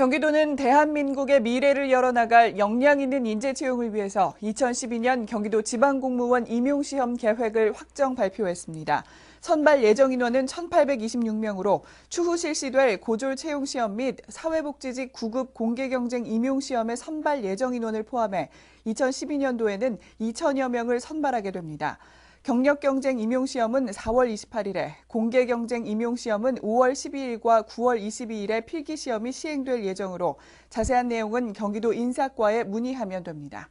경기도는 대한민국의 미래를 열어나갈 역량 있는 인재 채용을 위해서 2012년 경기도 지방공무원 임용시험 계획을 확정 발표했습니다. 선발 예정 인원은 1,826명으로 추후 실시될 고졸 채용 시험 및 사회복지직 9급 공개 경쟁 임용 시험의 선발 예정 인원을 포함해 2012년도에는 2천여 명을 선발하게 됩니다. 경력 경쟁 임용 시험은 4월 28일에, 공개 경쟁 임용 시험은 5월 12일과 9월 22일에 필기 시험이 시행될 예정으로 자세한 내용은 경기도 인사과에 문의하면 됩니다.